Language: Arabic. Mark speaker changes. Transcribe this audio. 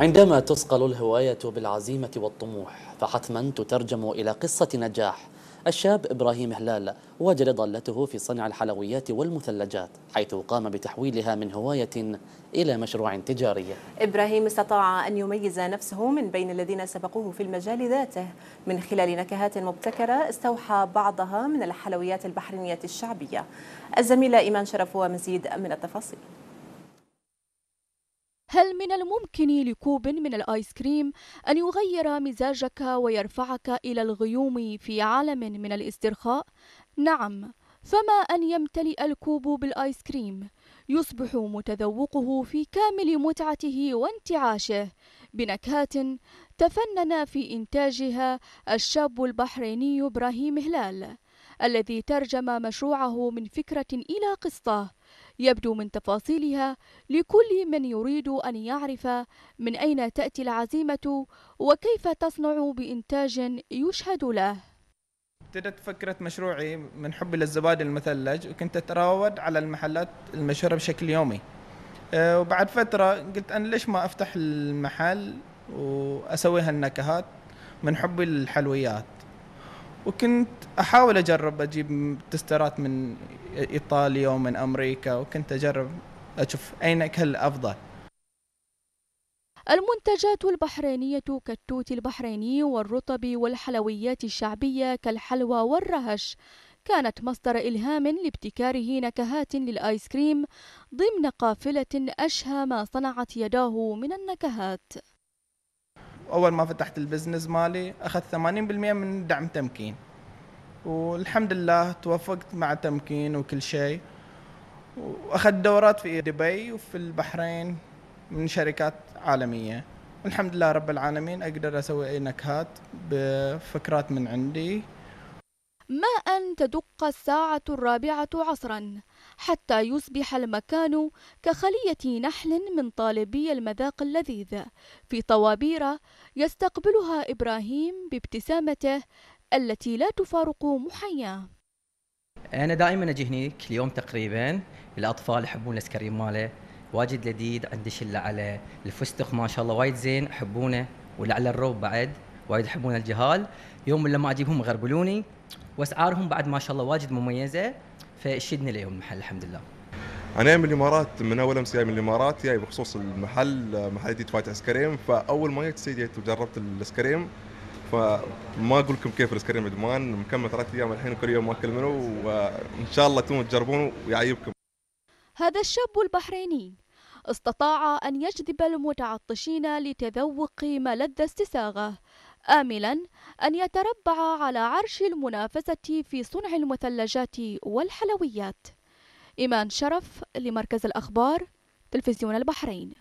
Speaker 1: عندما تصقل الهواية بالعزيمة والطموح فحتما تترجم إلى قصة نجاح الشاب إبراهيم هلال وجد ضالته في صنع الحلويات والمثلجات حيث قام بتحويلها من هواية إلى مشروع تجاري إبراهيم استطاع أن يميز نفسه من بين الذين سبقوه في المجال ذاته من خلال نكهات مبتكرة استوحى بعضها من الحلويات البحرينية الشعبية الزميلة إيمان شرف ومزيد من التفاصيل هل من الممكن لكوب من الآيس كريم أن يغير مزاجك ويرفعك إلى الغيوم في عالم من الاسترخاء؟ نعم، فما أن يمتلئ الكوب بالآيس كريم يصبح متذوقه في كامل متعته وانتعاشه بنكهات تفنن في إنتاجها الشاب البحريني إبراهيم هلال الذي ترجم مشروعه من فكرة إلى قصة يبدو من تفاصيلها لكل من يريد أن يعرف من أين تأتي العزيمة وكيف تصنع بإنتاج يشهد له
Speaker 2: ابتدت فكرة مشروعي من حبي للزبادي المثلج وكنت أتراود على المحلات المشهورة بشكل يومي أه، وبعد فترة قلت أنا ليش ما أفتح المحل وأسوي هالنكهات من حبي للحلويات وكنت احاول اجرب اجيب تسترات من ايطاليا ومن امريكا وكنت اجرب اشوف اين اكل افضل
Speaker 1: المنتجات البحرينية كالتوت البحريني والرطب والحلويات الشعبية كالحلوى والرهش كانت مصدر إلهام لابتكاره نكهات للآيس كريم ضمن قافلة أشهى ما صنعت يداه من النكهات
Speaker 2: اول ما فتحت البزنس مالي اخذت 80% من دعم تمكين والحمد لله توفقت مع تمكين وكل شيء واخذت دورات في دبي وفي البحرين من شركات عالميه والحمد لله رب العالمين اقدر اسوي اي نكهات بفكرات من عندي
Speaker 1: ما ان تدق الساعه الرابعه عصرا حتى يصبح المكان كخلية نحل من طالبي المذاق اللذيذ في طوابير يستقبلها إبراهيم بابتسامته التي لا تفارق محياه
Speaker 2: أنا دائما أجي هنيك اليوم تقريبا الأطفال يحبون الأسكريم ماله واجد لذيذ عنده شلة على الفستق ما شاء الله وايد زين يحبونه واللي على الروب بعد وايد يحبون الجهال يوم لما أجيبهم يغربلوني وأسعارهم بعد ما شاء الله واجد مميزة فشدني ليهم المحل الحمد لله انا من الامارات من اول امس جاي من الامارات جاي بخصوص المحل محل جديد فاتح ايس كريم فاول ما جيت سيدي وجربت الايس كريم فما اقول لكم كيف الايس كريم عدمان مكمل ثلاث ايام الحين كل يوم اكل منه وان شاء الله تكونوا تجربونه ويعيبكم
Speaker 1: هذا الشاب البحريني استطاع ان يجذب المتعطشين لتذوق ملذ استساغه آملا أن يتربع على عرش المنافسة في صنع المثلجات والحلويات إيمان شرف لمركز الأخبار تلفزيون البحرين